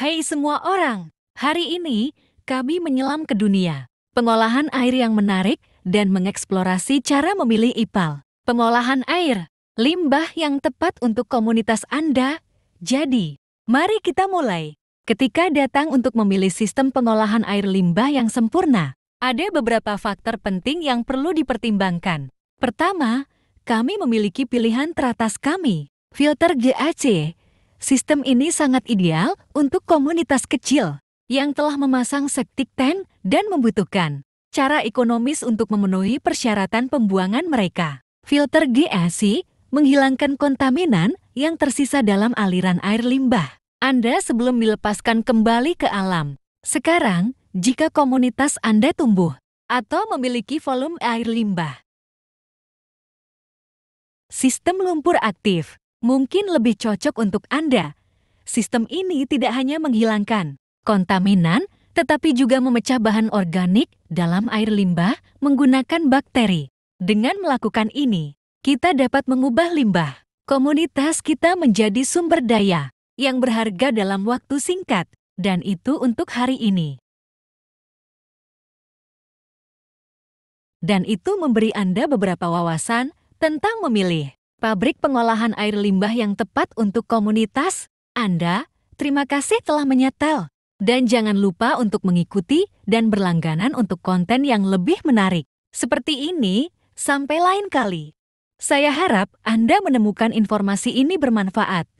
Hai semua orang, hari ini kami menyelam ke dunia. Pengolahan air yang menarik dan mengeksplorasi cara memilih ipal. Pengolahan air, limbah yang tepat untuk komunitas Anda. Jadi, mari kita mulai. Ketika datang untuk memilih sistem pengolahan air limbah yang sempurna, ada beberapa faktor penting yang perlu dipertimbangkan. Pertama, kami memiliki pilihan teratas kami, filter GAC Sistem ini sangat ideal untuk komunitas kecil yang telah memasang septic tank dan membutuhkan cara ekonomis untuk memenuhi persyaratan pembuangan mereka. Filter GAC menghilangkan kontaminan yang tersisa dalam aliran air limbah Anda sebelum dilepaskan kembali ke alam. Sekarang, jika komunitas Anda tumbuh atau memiliki volume air limbah, sistem lumpur aktif mungkin lebih cocok untuk Anda. Sistem ini tidak hanya menghilangkan kontaminan, tetapi juga memecah bahan organik dalam air limbah menggunakan bakteri. Dengan melakukan ini, kita dapat mengubah limbah komunitas kita menjadi sumber daya yang berharga dalam waktu singkat, dan itu untuk hari ini. Dan itu memberi Anda beberapa wawasan tentang memilih pabrik pengolahan air limbah yang tepat untuk komunitas Anda. Terima kasih telah menyetel. Dan jangan lupa untuk mengikuti dan berlangganan untuk konten yang lebih menarik. Seperti ini, sampai lain kali. Saya harap Anda menemukan informasi ini bermanfaat.